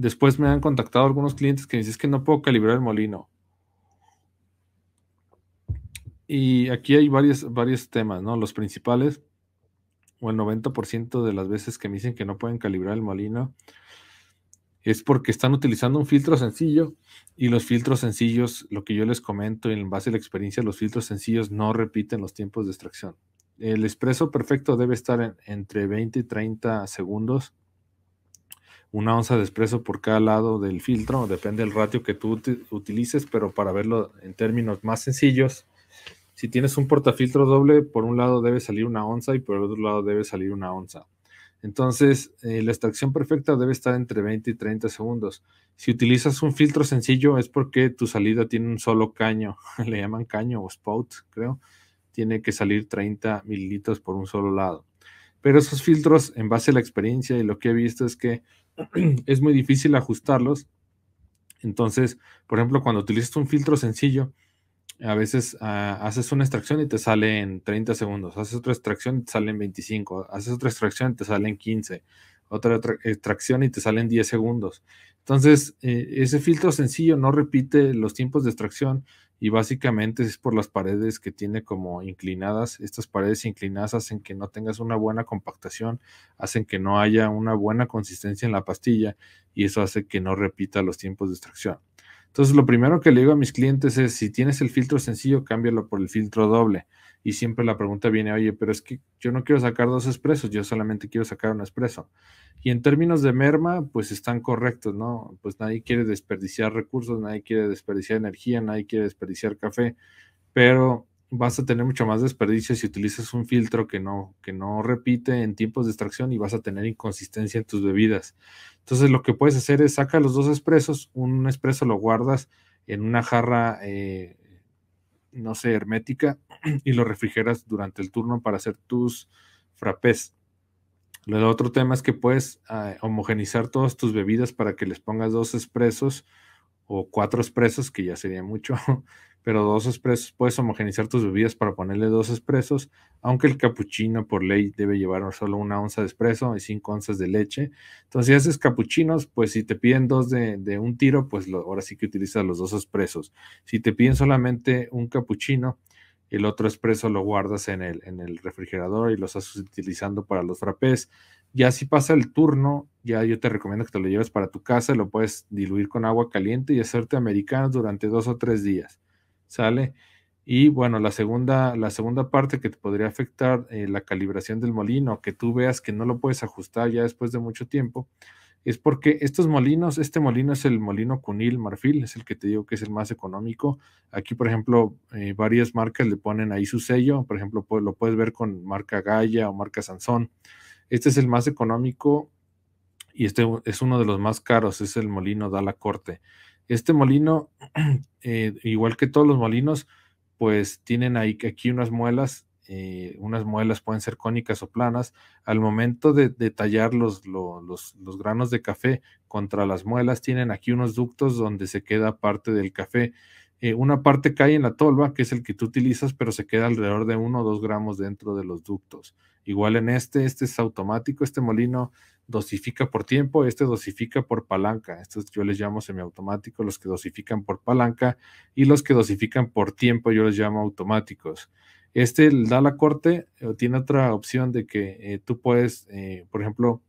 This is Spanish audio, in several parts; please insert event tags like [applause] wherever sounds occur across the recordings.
Después me han contactado algunos clientes que me dicen que no puedo calibrar el molino. Y aquí hay varios, varios temas, ¿no? Los principales, o el 90% de las veces que me dicen que no pueden calibrar el molino, es porque están utilizando un filtro sencillo y los filtros sencillos, lo que yo les comento en base a la experiencia, los filtros sencillos no repiten los tiempos de extracción. El expreso perfecto debe estar entre 20 y 30 segundos una onza de espresso por cada lado del filtro, depende del ratio que tú utilices, pero para verlo en términos más sencillos, si tienes un portafiltro doble, por un lado debe salir una onza y por el otro lado debe salir una onza. Entonces, eh, la extracción perfecta debe estar entre 20 y 30 segundos. Si utilizas un filtro sencillo es porque tu salida tiene un solo caño, [laughs] le llaman caño o spout, creo. Tiene que salir 30 mililitros por un solo lado. Pero esos filtros, en base a la experiencia y lo que he visto, es que [clears throat] es muy difícil ajustarlos. Entonces, por ejemplo, cuando utilizas un filtro sencillo, a veces ah, haces una extracción y te sale en 30 segundos, haces otra extracción y te sale en 25, haces otra extracción y te sale en 15, otra, extracción y te sale en 10 segundos. Entonces, eh, ese filtro sencillo no repite los tiempos de extracción, y básicamente es por las paredes que tiene como inclinadas. Estas paredes inclinadas hacen que no tengas una buena compactación, hacen que no haya una buena consistencia en la pastilla y eso hace que no repita los tiempos de extracción. Entonces, lo primero que le digo a mis clientes es, si tienes el filtro sencillo, cámbialo por el filtro doble. Y siempre la pregunta viene, oye, pero es que yo no quiero sacar dos expresos, yo solamente quiero sacar un expreso. Y en términos de merma, pues están correctos, ¿no? Pues nadie quiere desperdiciar recursos, nadie quiere desperdiciar energía, nadie quiere desperdiciar café, pero vas a tener mucho más desperdicio si utilizas un filtro que no, que no repite en tiempos de extracción y vas a tener inconsistencia en tus bebidas. Entonces lo que puedes hacer es saca los dos expresos, un expreso lo guardas en una jarra, eh, no sé, hermética [clears throat] y lo refrigeras durante el turno para hacer tus frappés. Lo otro tema es que puedes ah, homogenizar todas tus bebidas para que les pongas dos expresos o cuatro expresos, que ya sería mucho, [laughs] pero dos espresos, puedes homogenizar tus bebidas para ponerle dos expresos, aunque el capuchino por ley debe llevar solo una onza de expreso y cinco onzas de leche. Entonces, si haces capuchinos, pues si te piden dos de, un tiro, pues ahora sí que utilizas los dos espresos. Si te piden solamente un capuchino, el otro expreso lo guardas en el, refrigerador y lo estás utilizando para los frappés. Ya si pasa el turno, ya yo te recomiendo que te lo lleves para tu casa, lo puedes diluir con agua caliente y hacerte americanos durante dos o tres días. ¿sale? Y bueno, la segunda, la segunda parte que te podría afectar eh, la calibración del molino, que tú veas que no lo puedes ajustar ya después de mucho tiempo, es porque estos molinos, este molino es el molino Cunil Marfil, es el que te digo que es el más económico. Aquí, por ejemplo, eh, varias marcas le ponen ahí su sello, por ejemplo, lo puedes ver con marca Gaya o marca Sansón. Este es el más económico y este es uno de los más caros, es el molino Dala Corte. Este molino, [clears throat] eh, igual que todos los molinos, pues tienen ahí, aquí unas muelas, eh, unas muelas pueden ser cónicas o planas. Al momento de, tallar los, los, granos de café contra las muelas, tienen aquí unos ductos donde se queda parte del café. Eh, una parte cae en la tolva, que es el que tú utilizas, pero se queda alrededor de uno o dos gramos dentro de los ductos. Igual en este, este es automático, este molino dosifica por tiempo, este dosifica por palanca. Estos yo les llamo semiautomáticos, los que dosifican por palanca y los que dosifican por tiempo yo les llamo automáticos. Este da la corte, eh, tiene otra opción de que eh, tú puedes, eh, por ejemplo,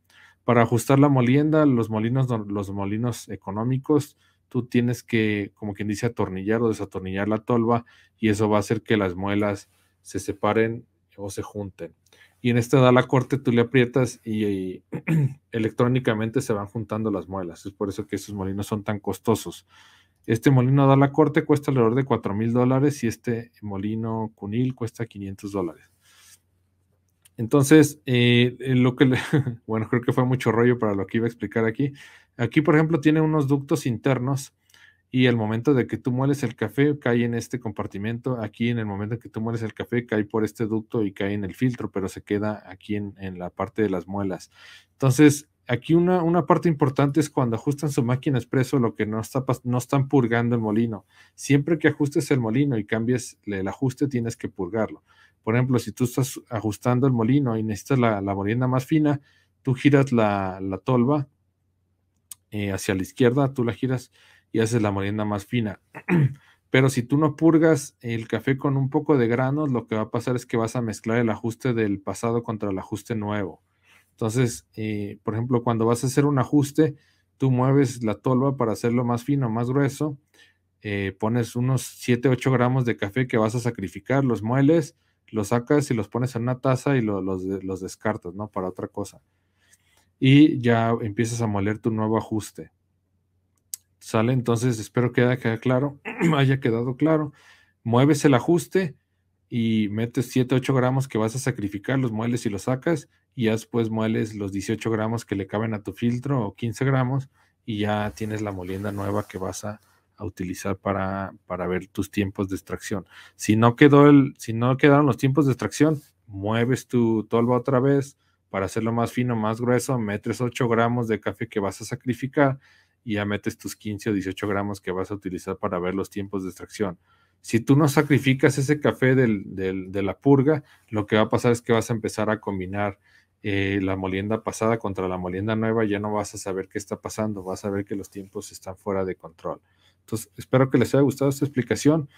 para ajustar la molienda, los molinos, los molinos económicos, tú tienes que, como quien dice, atornillar o desatornillar la tolva y eso va a hacer que las muelas se separen o se junten y en este da la corte tú le aprietas y, [clears throat] electrónicamente se van juntando las muelas. Es por eso que esos molinos son tan costosos. Este molino da la corte cuesta alrededor de 4 mil dólares y este molino cunil cuesta 500 dólares. Entonces, eh, eh, lo que, [laughs] bueno, creo que fue mucho rollo para lo que iba a explicar aquí. Aquí, por ejemplo, tiene unos ductos internos y el momento de que tú mueles el café, cae en este compartimento. Aquí, en el momento de que tú mueles el café, cae por este ducto y cae en el filtro, pero se queda aquí en, la parte de las muelas. Entonces, aquí una, parte importante es cuando ajustan su máquina expreso, lo que no, está, no están purgando el molino. Siempre que ajustes el molino y cambies el ajuste, tienes que purgarlo. Por ejemplo, si tú estás ajustando el molino y necesitas la, la molienda más fina, tú giras la, tolva eh, hacia la izquierda, tú la giras y haces la molienda más fina. [clears throat] Pero si tú no purgas el café con un poco de granos, lo que va a pasar es que vas a mezclar el ajuste del pasado contra el ajuste nuevo. Entonces, eh, por ejemplo, cuando vas a hacer un ajuste, tú mueves la tolva para hacerlo más fino, más grueso, eh, pones unos 7, 8 gramos de café que vas a sacrificar, los mueles, los sacas y los pones en una taza y los, los descartas, ¿no? Para otra cosa. Y ya empiezas a moler tu nuevo ajuste. Sale entonces, espero que haya claro, [clears throat] haya quedado claro. Mueves el ajuste y metes 7, 8 gramos que vas a sacrificar, los mueles y los sacas, y ya después mueles los 18 gramos que le caben a tu filtro o 15 gramos, y ya tienes la molienda nueva que vas a, utilizar para, para, ver tus tiempos de extracción. Si no, quedó el, si no quedaron los tiempos de extracción, mueves tu tolva otra vez para hacerlo más fino, más grueso, metes 8 gramos de café que vas a sacrificar y ya metes tus 15 o 18 gramos que vas a utilizar para ver los tiempos de extracción. Si tú no sacrificas ese café de la purga, lo que va a pasar es que vas a empezar a combinar eh, la molienda pasada contra la molienda nueva, ya no vas a saber qué está pasando, vas a ver que los tiempos están fuera de control. Entonces, espero que les haya gustado esta explicación.